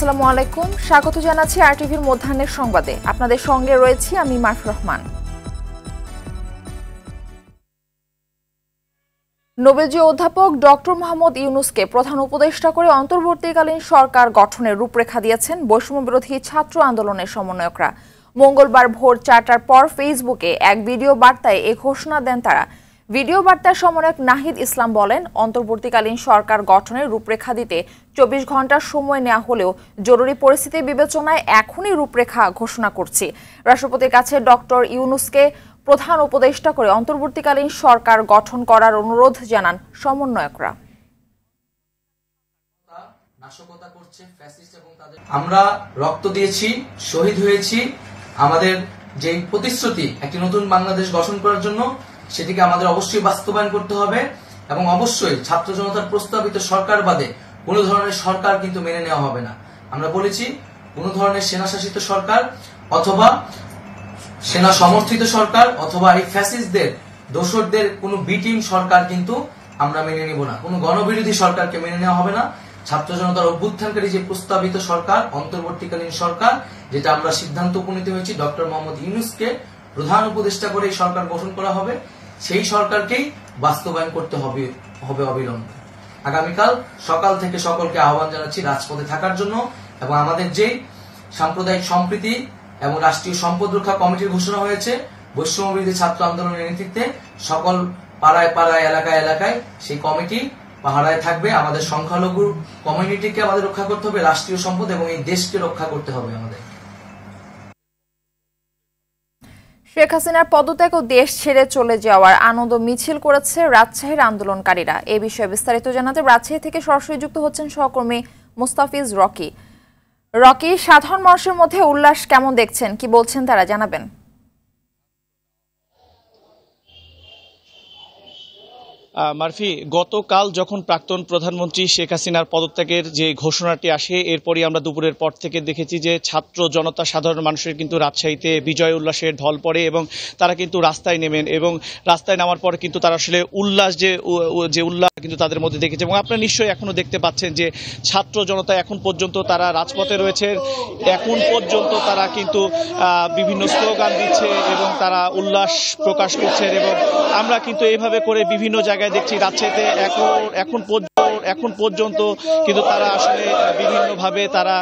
আসসালামু আলাইকুম স্বাগত জানাচ্ছি আরটিভির মধ্যাহ্নের সংবাদে আপনাদের সঙ্গে রয়েছি আমি মারফ রহমান নোবেলজীয় অধ্যাপক ডক্টর মোহাম্মদ ইউনুসকে প্রধান উপদেষ্টা করে অন্তর্বর্তীকালীন সরকার গঠনের রূপরেখা দিয়েছেন বৈষম্যবিরোধী ছাত্র আন্দোলনের সমন্বয়করা মঙ্গলবার ভোর চারটার পর ফেসবুকে এক ভিডিও বার্তায় এ ঘোষণা দেন তারা ভিডিও বার্তার সমন্বয়ক নাহিদ ইসলাম বলেন অন্তর্বর্তীকালীন সরকার গঠনের রূপরেখা দিতে চব্বিশ ঘন্টার সময় নেওয়া হলেও জরুরি পরিস্থিতি বিবেচনায় এখনই রূপরেখা ঘোষণা করছে রাষ্ট্রপতির কাছে ডক্টর ইউনুসকে প্রধান উপদেষ্টা করে অন্তর্বর্তীকালীন সরকার গঠন করার অনুরোধ জানান সমন্বয়করা আমরা রক্ত দিয়েছি শহীদ হয়েছি আমাদের যে প্রতিশ্রুতি একটি নতুন বাংলাদেশ গঠন করার জন্য সেটিকে আমাদের অবশ্যই বাস্তবায়ন করতে হবে এবং অবশ্যই ছাত্র জনতার প্রস্তাবিত সরকার বাদে কোন ধরনের সরকার কিন্তু মেনে নেওয়া হবে না আমরা বলেছি কোন ধরনের সেনা শাসিত সরকার অথবা সেনা সমর্থিত সরকার অথবা এই ফ্যাসিস্টদের দোসরদের কোনো বিটিম সরকার কিন্তু আমরা মেনে নিব না কোন গণবিরোধী সরকারকে মেনে নেওয়া হবে না ছাত্র জনতার অভ্যুত্থানকারী যে প্রস্তাবিত সরকার অন্তর্বর্তীকালীন সরকার যেটা আমরা সিদ্ধান্ত উপনীত হয়েছি ডক্টর মোহাম্মদ ইউনুসকে প্রধান উপদেষ্টা করে এই সরকার গঠন করা হবে সেই সরকারকেই বাস্তবায়ন করতে হবে হবে অবিলম্বে আগামীকাল সকাল থেকে সকলকে আহ্বান জানাচ্ছি রাজপথে থাকার জন্য এবং আমাদের যে সাম্প্রদায়িক সম্প্রীতি এবং রাষ্ট্রীয় সম্পদ রক্ষা কমিটির ঘোষণা হয়েছে বৈষম্যবিরোধী ছাত্র আন্দোলনের নেতৃত্বে সকল পাড়ায় পাড়ায় এলাকায় এলাকায় সেই কমিটি পাহারায় থাকবে আমাদের সংখ্যালঘু কমিউনিটিকে আমাদের রক্ষা করতে হবে রাষ্ট্রীয় সম্পদ এবং এই দেশকে রক্ষা করতে হবে আমাদের শেখ হাসিনার পদত্যাগ ও দেশ ছেড়ে চলে যাওয়ার আনন্দ মিছিল করেছে রাজশাহীর আন্দোলনকারীরা এ বিষয়ে বিস্তারিত জানাতে রাজশাহী থেকে সরাসরি যুক্ত হচ্ছেন সহকর্মী মুস্তাফিজ রকি রকি সাধারণ মানুষের মধ্যে উল্লাস কেমন দেখছেন কি বলছেন তারা জানাবেন মারফি গতকাল যখন প্রাক্তন প্রধানমন্ত্রী শেখ হাসিনার পদত্যাগের যে ঘোষণাটি আসে এরপরই আমরা দুপুরের পর থেকে দেখেছি যে ছাত্র জনতা সাধারণ মানুষের কিন্তু রাজশাহীতে বিজয় উল্লাসের ঢল পড়ে এবং তারা কিন্তু রাস্তায় নেমেন এবং রাস্তায় নামার পর কিন্তু তারা আসলে উল্লাস যে যে উল্লাস কিন্তু তাদের মধ্যে দেখেছে এবং আপনারা নিশ্চয়ই এখনও দেখতে পাচ্ছেন যে ছাত্র জনতা এখন পর্যন্ত তারা রাজপথে রয়েছে এখন পর্যন্ত তারা কিন্তু বিভিন্ন স্লোগান দিচ্ছে এবং তারা উল্লাস প্রকাশ করছেন এবং আমরা কিন্তু এইভাবে করে বিভিন্ন জায়গায় জায়গায় দেখছি রাজশাহীতে এখন এখন পর্যন্ত এখন পর্যন্ত কিন্তু তারা আসলে বিভিন্নভাবে তারা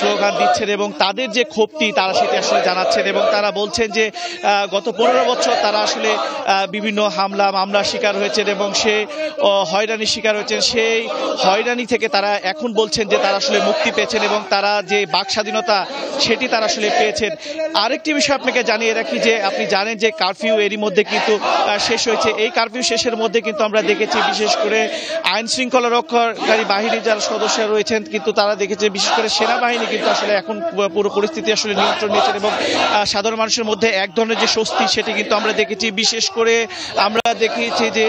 স্লোগান দিচ্ছেন এবং তাদের যে ক্ষোভটি তারা সেটি আসলে জানাচ্ছেন এবং তারা বলছেন যে গত পনেরো বছর তারা আসলে বিভিন্ন হামলা মামলার শিকার হয়েছেন এবং সে হয়রানির শিকার হয়েছেন সেই হয়রানি থেকে তারা এখন বলছেন যে তারা আসলে মুক্তি পেয়েছেন এবং তারা যে বাক স্বাধীনতা সেটি তারা আসলে পেয়েছেন আরেকটি বিষয় আপনাকে জানিয়ে রাখি যে আপনি জানেন যে কারফিউ এরই মধ্যে কিন্তু শেষ হয়েছে এই কারফিউ শেষের মধ্যে কিন্তু আমরা দেখেছি বিশেষ করে আইন শৃঙ্খলা রক্ষাকারী বাহিনী যারা সদস্য রয়েছেন কিন্তু তারা দেখেছে বিশেষ করে সেনাবাহিনী কিন্তু আসলে এখন পুরো পরিস্থিতি আসলে নিয়ন্ত্রণ নিয়েছেন এবং সাধারণ মানুষের মধ্যে এক ধরনের যে স্বস্তি সেটি কিন্তু আমরা দেখেছি বিশেষ করে আমরা দেখেছি যে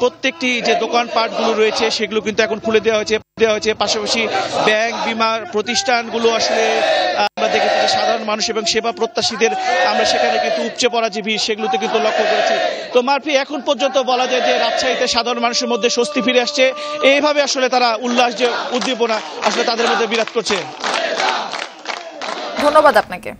প্রত্যেকটি যে দোকানপাটগুলো রয়েছে সেগুলো কিন্তু এখন খুলে দেওয়া হয়েছে দেওয়া হয়েছে পাশাপাশি ব্যাংক বিমা প্রতিষ্ঠানগুলো আসলে আমরা দেখেছি যে সাধারণ মানুষ এবং সেবা প্রত্যাশীদের আমরা সেখানে কিন্তু উপচে পড়া যে ভিড় সেগুলোতে কিন্তু লক্ষ্য করেছি তো মারফি এখন পর্যন্ত বলা যায় যে রাজশাহীতে সাধারণ মানুষের মধ্যে স্বস্তি ফিরে আসছে এইভাবে আসলে তারা উল্লাস যে উদ্দীপনা আসলে তাদের মধ্যে বিরাজ করছে ধন্যবাদ আপনাকে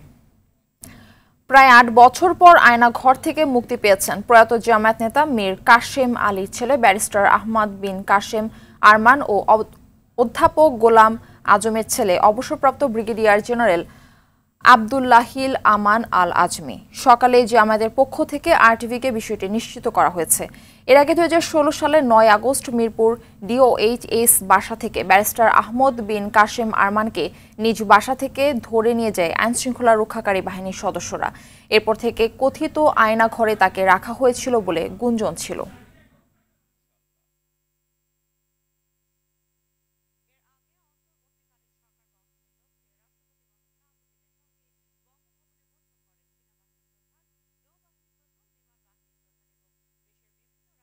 প্রায় আট বছর পর আয়না ঘর থেকে মুক্তি পেয়েছেন প্রয়াত জামায়াত নেতা মীর কাশেম আলীর ছেলে ব্যারিস্টার আহমদ বিন কাশেম আরমান ও অধ্যাপক গোলাম আজমের ছেলে অবসরপ্রাপ্ত ব্রিগেডিয়ার জেনারেল আবদুল্লাহিল আমান আল আজমি সকালে যে আমাদের পক্ষ থেকে আরটিভিকে বিষয়টি নিশ্চিত করা হয়েছে এর আগে দু সালের নয় আগস্ট মিরপুর ডিওএইচএস বাসা থেকে ব্যারিস্টার আহমদ বিন কাশেম আরমানকে নিজ বাসা থেকে ধরে নিয়ে যায় আইনশৃঙ্খলা রক্ষাকারী বাহিনীর সদস্যরা এরপর থেকে কথিত আয়না ঘরে তাকে রাখা হয়েছিল বলে গুঞ্জন ছিল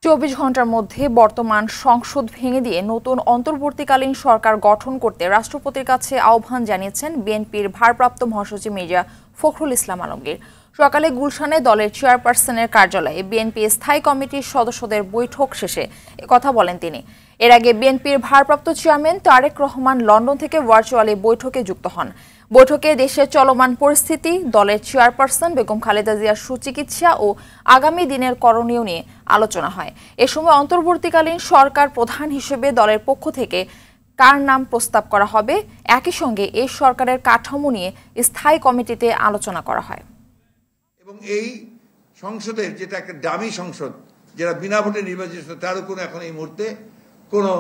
চব্বিশ ঘন্টার মধ্যে বর্তমান সংসদ ভেঙে দিয়ে নতুন অন্তর্বর্তীকালীন সরকার গঠন করতে রাষ্ট্রপতির কাছে আহ্বান জানিয়েছেন বিএনপির ভারপ্রাপ্ত মহাসচিব মির্জা ফখরুল ইসলাম আলমগীর সকালে গুলশানে দলের চেয়ারপারসনের কার্যালয়ে বিএনপি স্থায়ী কমিটির সদস্যদের বৈঠক শেষে কথা বলেন তিনি এর আগে বিএনপির ভারপ্রাপ্ত চেয়ারম্যান তারেক রহমান লন্ডন থেকে ভার্চুয়ালি বৈঠকে যুক্ত হন বৈঠকে দেশের চলমান পরিস্থিতি দলের চেয়ারপারসন বেগম খালেদা জিয়ার সুচিকিৎসা ও আগামী দিনের করণীয় নিয়ে আলোচনা হয় এ সময় অন্তর্বর্তীকালীন সরকার প্রধান হিসেবে দলের পক্ষ থেকে কার নাম প্রস্তাব করা হবে একই সঙ্গে এই সরকারের কাঠামো নিয়ে স্থায়ী কমিটিতে আলোচনা করা হয় এবং এই সংসদের যেটা একটা দামি সংসদ যারা বিনা ভোটে নির্বাচিত তারও কোনো এখন এই মুহূর্তে কোনো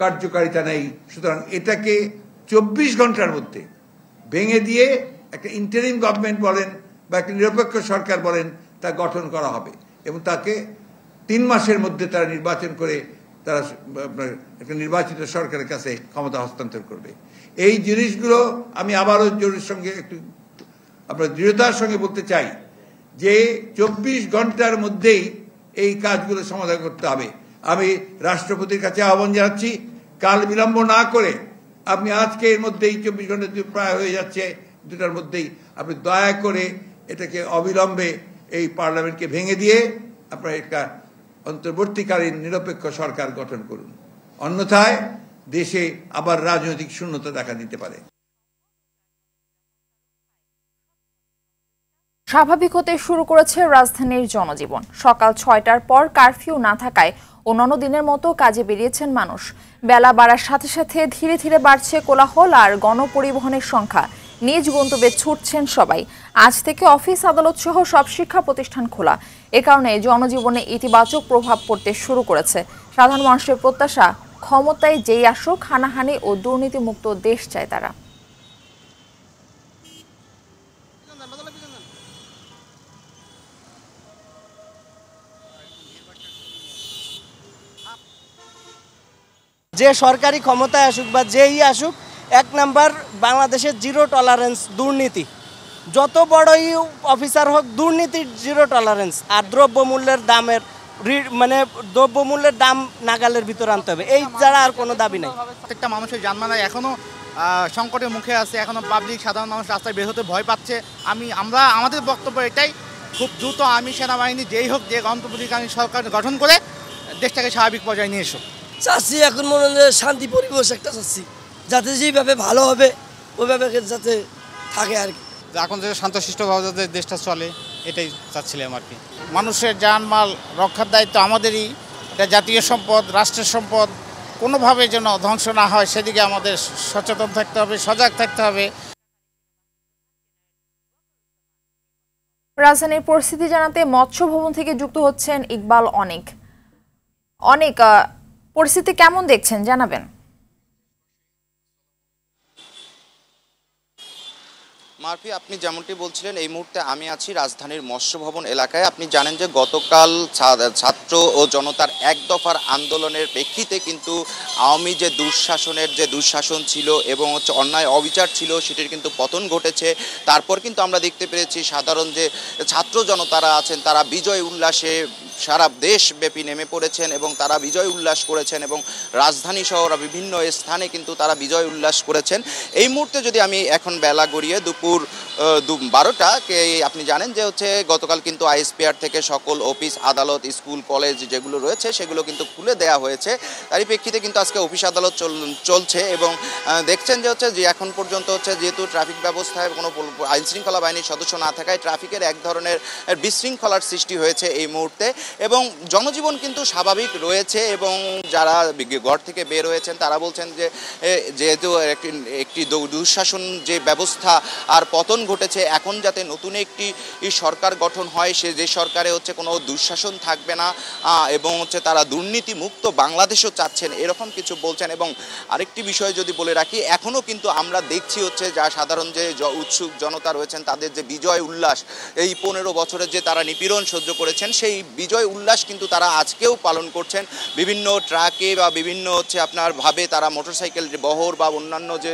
কার্যকারিতা নেই সুতরাং এটাকে চব্বিশ ঘন্টার মধ্যে ভেঙে দিয়ে একটা ইন্টারিম গভর্নমেন্ট বলেন বা একটা নিরপেক্ষ সরকার বলেন তা গঠন করা হবে এবং তাকে তিন মাসের মধ্যে তারা নির্বাচন করে তারা আপনার একটা নির্বাচিত সরকারের কাছে ক্ষমতা হস্তান্তর করবে এই জিনিসগুলো আমি আবারও জোরের সঙ্গে একটু আমরা দৃঢ়তার সঙ্গে বলতে চাই যে চব্বিশ ঘন্টার মধ্যেই এই কাজগুলো সমাধান করতে হবে আমি রাষ্ট্রপতির কাছে আহ্বান জানাচ্ছি কাল বিলম্ব না করে আপনি আজকে এর মধ্যেই চব্বিশ ঘন্টা প্রায় হয়ে যাচ্ছে দুটার মধ্যেই আপনি দয়া করে এটাকে অবিলম্বে এই পার্লামেন্টকে ভেঙে দিয়ে আপনার একটা অন্তর্বর্তীকালীন নিরপেক্ষ সরকার গঠন করুন অন্যথায় দেশে আবার রাজনৈতিক শূন্যতা দেখা দিতে পারে স্বাভাবিক হতে শুরু করেছে রাজধানীর জনজীবন সকাল ছয়টার পর কারফিউ না থাকায় অন্যান্য দিনের মতো কাজে বেরিয়েছেন মানুষ বেলা বাড়ার সাথে সাথে ধীরে ধীরে বাড়ছে কোলাহল আর গণপরিবহনের সংখ্যা নিজ গন্তব্যে ছুটছেন সবাই আজ থেকে অফিস আদালত সহ সব শিক্ষা প্রতিষ্ঠান খোলা এ কারণে জনজীবনে ইতিবাচক প্রভাব পড়তে শুরু করেছে সাধারণ মানুষের প্রত্যাশা ক্ষমতায় যেই আসুক হানাহানি ও দুর্নীতিমুক্ত দেশ চায় তারা যে সরকারি ক্ষমতায় আসুক বা যেই আসুক এক নাম্বার বাংলাদেশের জিরো টলারেন্স দুর্নীতি যত বড়ই অফিসার হোক দুর্নীতির জিরো টলারেন্স আর দ্রব্যমূল্যের দামের মানে দ্রব্যমূল্যের দাম নাগালের ভিতরে আনতে হবে এই যারা আর কোনো দাবি নেই প্রত্যেকটা মানুষের নাই এখনও সংকটের মুখে আছে এখনও পাবলিক সাধারণ মানুষ রাস্তায় বের হতে ভয় পাচ্ছে আমি আমরা আমাদের বক্তব্য এটাই খুব দ্রুত আমি সেনাবাহিনী যেই হোক যে আমি সরকার গঠন করে দেশটাকে স্বাভাবিক পর্যায়ে নিয়ে এসো চাচ্ছি এখন মনে হয় শান্তি পরিবেশ একটা চাচ্ছি যাতে যেইভাবে ভালো হবে ওইভাবে যাতে থাকে আর কি এখন যে শান্তশিষ্টভাবে যাতে দেশটা চলে এটাই চাচ্ছিলাম আর কি মানুষের জানমাল রক্ষার দায়িত্ব আমাদেরই এটা জাতীয় সম্পদ রাষ্ট্রের সম্পদ কোনোভাবে যেন ধ্বংস না হয় সেদিকে আমাদের সচেতন থাকতে হবে সজাগ থাকতে হবে রাজধানীর পরিস্থিতি জানাতে মৎস্য ভবন থেকে যুক্ত হচ্ছেন ইকবাল অনেক অনেক পরিস্থিতি কেমন দেখছেন জানাবেন মারফি আপনি যেমনটি বলছিলেন এই মুহূর্তে আমি আছি রাজধানীর মৎস্যভবন এলাকায় আপনি জানেন যে গতকাল ছাত্র ও জনতার এক দফার আন্দোলনের প্রেক্ষিতে কিন্তু আওয়ামী যে দুঃশাসনের যে দুঃশাসন ছিল এবং হচ্ছে অন্যায় অবিচার ছিল সেটির কিন্তু পতন ঘটেছে তারপর কিন্তু আমরা দেখতে পেরেছি সাধারণ যে ছাত্র জনতারা আছেন তারা বিজয় উল্লাসে সারা দেশব্যাপী নেমে পড়েছেন এবং তারা বিজয় উল্লাস করেছেন এবং রাজধানী শহর বিভিন্ন স্থানে কিন্তু তারা বিজয় উল্লাস করেছেন এই মুহূর্তে যদি আমি এখন বেলা গড়িয়ে দুপুর বারোটাকে আপনি জানেন যে হচ্ছে গতকাল কিন্তু আইএসপিআর থেকে সকল অফিস আদালত স্কুল কলেজ যেগুলো রয়েছে সেগুলো কিন্তু খুলে দেয়া হয়েছে তারই প্রেক্ষিতে কিন্তু আজকে অফিস আদালত চলছে এবং দেখছেন যে হচ্ছে যে এখন পর্যন্ত হচ্ছে যেহেতু ট্রাফিক ব্যবস্থায় কোনো আইনশৃঙ্খলা বাহিনীর সদস্য না থাকায় ট্রাফিকের এক ধরনের বিশৃঙ্খলার সৃষ্টি হয়েছে এই মুহূর্তে এবং জনজীবন কিন্তু স্বাভাবিক রয়েছে এবং যারা ঘর থেকে বের হয়েছেন তারা বলছেন যে যেহেতু একটি একটি দুঃশাসন যে ব্যবস্থা আর পতন ঘটেছে এখন যাতে নতুন একটি সরকার গঠন হয় সে যে সরকারে হচ্ছে কোনো দুঃশাসন থাকবে না এবং হচ্ছে তারা দুর্নীতিমুক্ত বাংলাদেশও চাচ্ছেন এরকম কিছু বলছেন এবং আরেকটি বিষয় যদি বলে রাখি এখনও কিন্তু আমরা দেখছি হচ্ছে যা সাধারণ যে উৎসুক জনতা রয়েছেন তাদের যে বিজয় উল্লাস এই পনেরো বছরের যে তারা নিপীড়ন সহ্য করেছেন সেই বিজয় উল্লাস কিন্তু তারা আজকেও পালন করছেন বিভিন্ন ট্রাকে বা বিভিন্ন হচ্ছে আপনার ভাবে তারা মোটরসাইকেল বহর বা অন্যান্য যে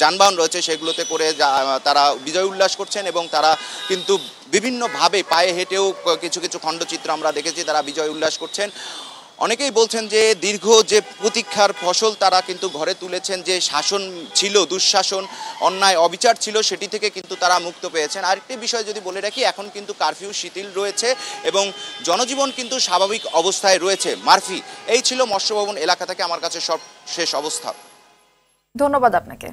যানবাহন রয়েছে সেগুলোতে করে যা তারা বিজয় উল্লাস করছেন এবং তারা কিন্তু বিভিন্নভাবে পায়ে হেঁটেও কিছু কিছু খণ্ডচিত্র আমরা দেখেছি তারা বিজয় উল্লাস করছেন অনেকেই বলছেন যে দীর্ঘ যে প্রতীক্ষার ফসল তারা কিন্তু ঘরে তুলেছেন যে শাসন ছিল দুঃশাসন অন্যায় অবিচার ছিল সেটি থেকে কিন্তু তারা মুক্ত পেয়েছেন আরেকটি বিষয় যদি বলে রাখি এখন কিন্তু কারফিউ শিথিল রয়েছে এবং জনজীবন কিন্তু স্বাভাবিক অবস্থায় রয়েছে মার্ফি এই ছিল মৎস্যভবন এলাকা থেকে আমার কাছে সব শেষ অবস্থা ধন্যবাদ আপনাকে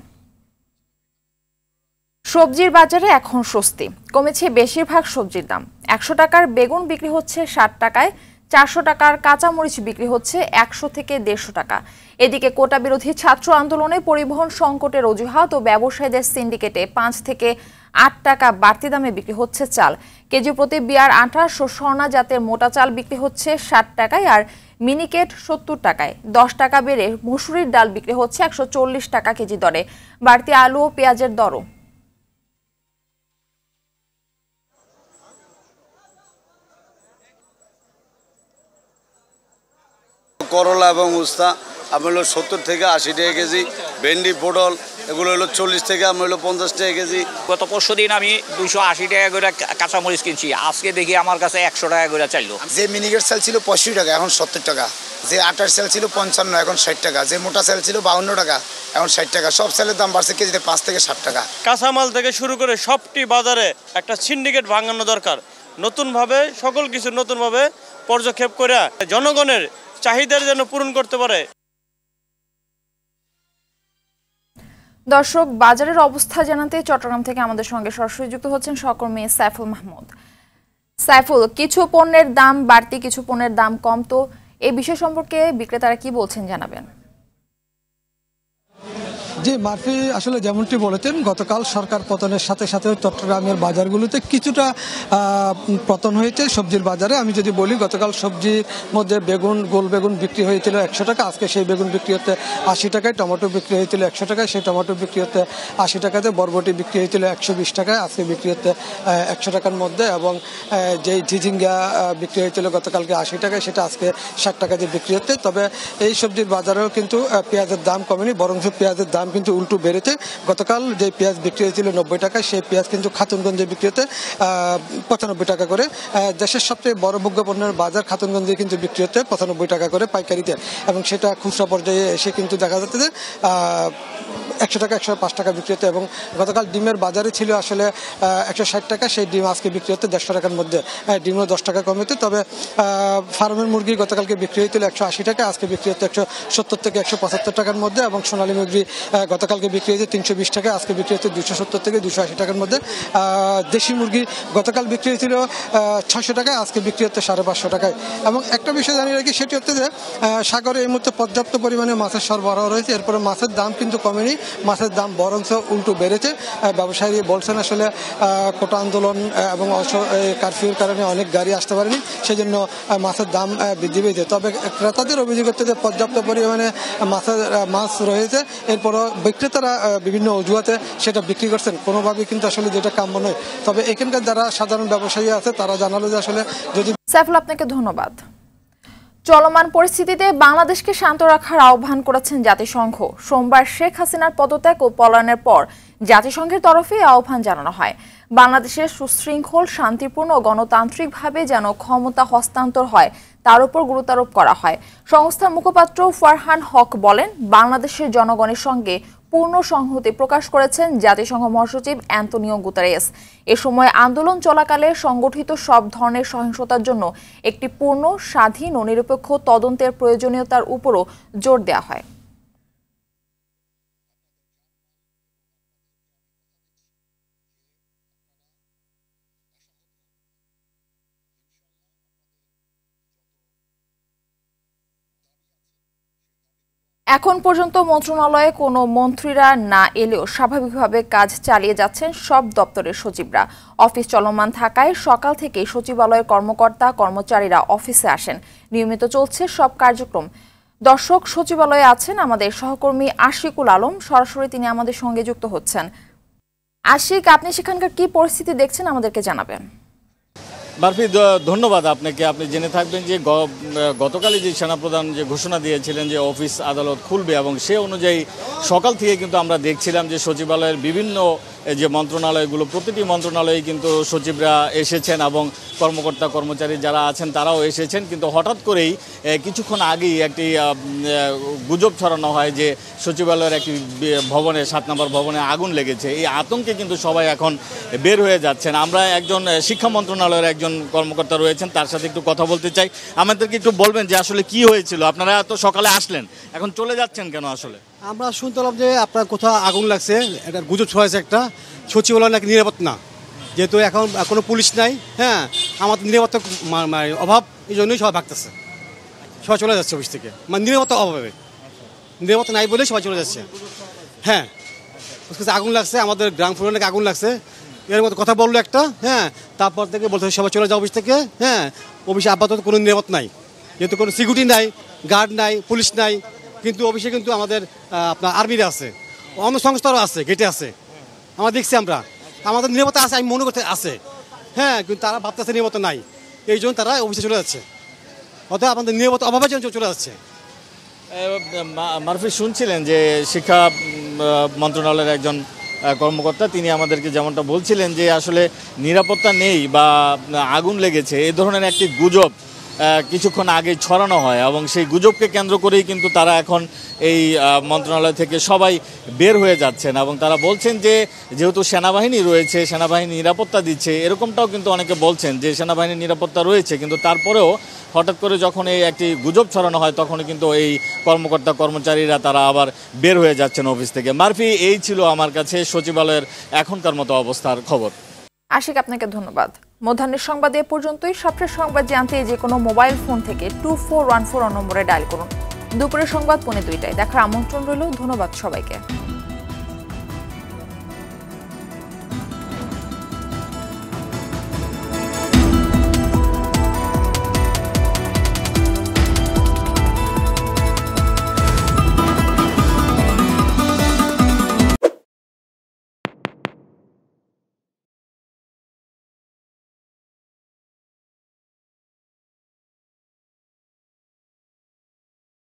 সবজির বাজারে এখন স্বস্তি কমেছে বেশিরভাগ সবজির দাম একশো টাকার বেগুন বিক্রি হচ্ছে ষাট টাকায় চারশো টাকার কাঁচামরিচ বিক্রি হচ্ছে একশো থেকে দেড়শো টাকা এদিকে কোটা বিরোধী ছাত্র আন্দোলনে পরিবহন সংকটের অজুহাত ও ব্যবসায়ীদের সিন্ডিকেটে পাঁচ থেকে আট টাকা বাড়তি দামে বিক্রি হচ্ছে চাল কেজি প্রতি বিয়ার আঠাশ ও স্বর্ণা জাতের মোটা চাল বিক্রি হচ্ছে ষাট টাকায় আর মিনিকেট সত্তর টাকায় দশ টাকা বেড়ে মসুরির ডাল বিক্রি হচ্ছে একশো টাকা কেজি দরে বাড়তি আলু ও পেঁয়াজের দরও করলা এবং উস্তা আমি হলো সত্তর থেকে আশি টাকা কেজি ভেন্ডি পটল এগুলো হলো চল্লিশ থেকে আমি হলো পঞ্চাশ টাকা কেজি গত পরশু দিন আমি দুশো আশি টাকা করে কাঁচামরিচ কিনছি আজকে দেখি আমার কাছে একশো টাকা করে চাইলো যে মিনিকেট সেল ছিল পঁয়ষট্টি টাকা এখন সত্তর টাকা যে আটার সেল ছিল পঞ্চান্ন এখন ষাট টাকা যে মোটা সেল ছিল বাউন্ন টাকা এখন ষাট টাকা সব সেলের দাম বাড়ছে কেজিতে পাঁচ থেকে ষাট টাকা কাঁচামাল থেকে শুরু করে সবটি বাজারে একটা সিন্ডিকেট ভাঙানো দরকার নতুনভাবে সকল কিছু নতুনভাবে পর্যক্ষেপ করে জনগণের চাহিদার যেন পূরণ করতে পারে দর্শক বাজারের অবস্থা জানাতে চট্টগ্রাম থেকে আমাদের সঙ্গে সরাসরি যুক্ত হচ্ছেন সহকর্মী সাইফুল মাহমুদ সাইফুল কিছু পণ্যের দাম বাড়তি কিছু পণ্যের দাম কম তো এই বিষয় সম্পর্কে বিক্রেতারা কি বলছেন জানাবেন যে মার্ফি আসলে যেমনটি বলেছেন গতকাল সরকার পতনের সাথে সাথে চট্টগ্রামের বাজারগুলোতে কিছুটা পতন হয়েছে সবজির বাজারে আমি যদি বলি গতকাল সবজির মধ্যে বেগুন গোল বেগুন বিক্রি হয়েছিল একশো টাকা আজকে সেই বেগুন বিক্রি হতে আশি টাকায় টমেটো বিক্রি হয়েছিল একশো টাকায় সেই টমেটো বিক্রি হতে আশি টাকাতে বরবটি বিক্রি হয়েছিল একশো বিশ টাকায় আজকে বিক্রি হতে একশো টাকার মধ্যে এবং যেই ঝিঝিঙ্গা বিক্রি হয়েছিল গতকালকে আশি টাকায় সেটা আজকে ষাট টাকা দিয়ে বিক্রি হতে তবে এই সবজির বাজারেও কিন্তু পেঁয়াজের দাম কমেনি বরং পেঁয়াজের দাম কিন্তু উল্টো বেড়েছে গতকাল যে পেঁয়াজ বিক্রি হয়েছিল নব্বই টাকায় সেই পেঁয়াজ কিন্তু খাতুনগঞ্জে বিক্রি হতে পঁচানব্বই টাকা করে দেশের সবচেয়ে বড় ভোগ্যপণ্যের বাজার খাতুনগঞ্জে কিন্তু বিক্রি হতে পঁচানব্বই টাকা করে পাইকারিতে এবং সেটা খুচরা পর্যায়ে এসে কিন্তু দেখা যাচ্ছে যে একশো টাকা একশো পাঁচ টাকা বিক্রি হতো এবং গতকাল ডিমের বাজারে ছিল আসলে একশো ষাট টাকা সেই ডিম আজকে বিক্রি হতো দেড়শো টাকার মধ্যে হ্যাঁ, ডিমও দশ টাকা কমেতে তবে ফার্মের মুরগি গতকালকে বিক্রি হয়েছিল একশো আশি টাকা আজকে বিক্রি হতো একশো সত্তর থেকে একশো পঁচাত্তর টাকার মধ্যে এবং সোনালী মুরগি গতকালকে বিক্রি হয়েছে তিনশো বিশ টাকা আজকে বিক্রি হচ্ছে দুশো সত্তর থেকে দুশো আশি টাকার মধ্যে দেশি মুরগি গতকাল বিক্রি হয়েছিল ছশো টাকায় আজকে বিক্রি হতো সাড়ে পাঁচশো টাকায় এবং একটা বিষয় জানিয়ে রাখি সেটি হচ্ছে যে সাগরে এই মুহূর্তে পর্যাপ্ত পরিমাণে মাছের সরবরাহ রয়েছে এরপরে মাছের দাম কিন্তু কমেনি মাছের দাম বরঞ্চ উল্টো বেড়েছে ব্যবসায়ী বলছেন আসলে কোটা আন্দোলন এবং কারফিউর কারণে অনেক গাড়ি আসতে পারেনি সেই জন্য মাছের দাম বৃদ্ধি পেয়েছে তবে ক্রেতাদের অভিযোগ হচ্ছে পর্যাপ্ত পরিমাণে মাছের মাছ রয়েছে এরপরও বিক্রেতারা বিভিন্ন অজুহাতে সেটা বিক্রি করছেন কোনোভাবেই কিন্তু আসলে যেটা কাম্য নয় তবে এখানকার যারা সাধারণ ব্যবসায়ী আছে তারা জানালো যে আসলে যদি সাইফুল আপনাকে ধন্যবাদ চলমান পরিস্থিতিতে বাংলাদেশকে শান্ত রাখার আহ্বান করেছেন জাতিসংঘ সোমবার শেখ হাসিনার পদত্যাগ ও পলায়নের পর জাতিসংঘের তরফে আহ্বান জানানো হয় বাংলাদেশের সুশৃঙ্খল শান্তিপূর্ণ ও গণতান্ত্রিকভাবে যেন ক্ষমতা হস্তান্তর হয় তার উপর গুরুত্বারোপ করা হয় সংস্থার মুখপাত্র ফারহান হক বলেন বাংলাদেশের জনগণের সঙ্গে পূর্ণ সংহতি প্রকাশ করেছেন জাতিসংঘ মহাসচিব অ্যান্তোনিও গুতারেস এ সময় আন্দোলন চলাকালে সংগঠিত সব ধরনের সহিংসতার জন্য একটি পূর্ণ স্বাধীন ও নিরপেক্ষ তদন্তের প্রয়োজনীয়তার উপরও জোর দেওয়া হয় এখন পর্যন্ত মন্ত্রণালয়ে কোনো মন্ত্রীরা না এলেও স্বাভাবিকভাবে কাজ চালিয়ে যাচ্ছেন সব দপ্তরের সচিবরা অফিস চলমান থাকায় সকাল থেকে সচিবালয়ের কর্মকর্তা কর্মচারীরা অফিসে আসেন নিয়মিত চলছে সব কার্যক্রম দর্শক সচিবালয়ে আছেন আমাদের সহকর্মী আশিকুল আলম সরাসরি তিনি আমাদের সঙ্গে যুক্ত হচ্ছেন আশিক আপনি সেখানকার কি পরিস্থিতি দেখছেন আমাদেরকে জানাবেন বারফি ধন্যবাদ আপনাকে আপনি জেনে থাকবেন যে গতকালই যে সেনাপ্রধান যে ঘোষণা দিয়েছিলেন যে অফিস আদালত খুলবে এবং সে অনুযায়ী সকাল থেকে কিন্তু আমরা দেখছিলাম যে সচিবালয়ের বিভিন্ন যে মন্ত্রণালয়গুলো প্রতিটি মন্ত্রণালয়ে কিন্তু সচিবরা এসেছেন এবং কর্মকর্তা কর্মচারী যারা আছেন তারাও এসেছেন কিন্তু হঠাৎ করেই কিছুক্ষণ আগেই একটি গুজব ছড়ানো হয় যে সচিবালয়ের একটি ভবনে সাত নম্বর ভবনে আগুন লেগেছে এই আতঙ্কে কিন্তু সবাই এখন বের হয়ে যাচ্ছেন আমরা একজন শিক্ষা মন্ত্রণালয়ের একজন কর্মকর্তা রয়েছেন তার সাথে একটু কথা বলতে চাই আমাদেরকে একটু বলবেন যে আসলে কি হয়েছিল আপনারা তো সকালে আসলেন এখন চলে যাচ্ছেন কেন আসলে আমরা শুনতেলাম যে আপনার কোথাও আগুন লাগছে এটা গুজব ছড়াইছে একটা সচিবালয় নাকি নিরাপদ না যেহেতু এখন কোনো পুলিশ নাই হ্যাঁ আমাদের নিরাপত্তা মানে অভাব এই জন্যই সবাই ভাগতেছে সবাই চলে যাচ্ছে অফিস থেকে মানে নিরাপত্তা অভাবে নিরাপত্তা নাই বলে সবাই চলে যাচ্ছে হ্যাঁ আগুন লাগছে আমাদের গ্রাম ফ্লোরে নাকি আগুন লাগছে এর মতো কথা বললো একটা হ্যাঁ তারপর থেকে বলতে সবাই চলে যাও অফিস থেকে হ্যাঁ অফিসে আপাতত কোনো নিরাপদ নাই যেহেতু কোনো সিকিউরিটি নাই গার্ড নাই পুলিশ নাই কিন্তু অফিসে কিন্তু আমাদের আপনার আর্মিরা আছে অন্য সংস্থারও আছে গেটে আছে আমরা দেখছি আমরা আমাদের নিরাপত্তা আছে আমি মনে করতে আছে হ্যাঁ কিন্তু তারা ভাবতেছে নিরাপত্তা নাই এই জন্য তারা অফিসে চলে যাচ্ছে অর্থাৎ আমাদের নিরাপত্তা অভাবের জন্য চলে যাচ্ছে মারফি শুনছিলেন যে শিক্ষা মন্ত্রণালয়ের একজন কর্মকর্তা তিনি আমাদেরকে যেমনটা বলছিলেন যে আসলে নিরাপত্তা নেই বা আগুন লেগেছে এই ধরনের একটি গুজব কিছুক্ষণ আগে ছড়ানো হয় এবং সেই গুজবকে কেন্দ্র করেই কিন্তু তারা এখন এই মন্ত্রণালয় থেকে সবাই বের হয়ে যাচ্ছেন এবং তারা বলছেন যে যেহেতু সেনাবাহিনী রয়েছে সেনাবাহিনী নিরাপত্তা দিচ্ছে এরকমটাও কিন্তু অনেকে বলছেন যে সেনাবাহিনীর নিরাপত্তা রয়েছে কিন্তু তারপরেও হঠাৎ করে যখন এই একটি গুজব ছড়ানো হয় তখন কিন্তু এই কর্মকর্তা কর্মচারীরা তারা আবার বের হয়ে যাচ্ছেন অফিস থেকে মারফি এই ছিল আমার কাছে সচিবালয়ের এখনকার মতো অবস্থার খবর আশিক আপনাকে ধন্যবাদ মধ্যাহ্নের সংবাদ এ পর্যন্তই সবচেয়ে সংবাদ জানতে যে কোনো মোবাইল ফোন থেকে টু ফোর ওয়ান ফোর নম্বরে ডায়াল করুন দুপুরের সংবাদ পৌনে দুইটায় দেখার আমন্ত্রণ রইল ধন্যবাদ সবাইকে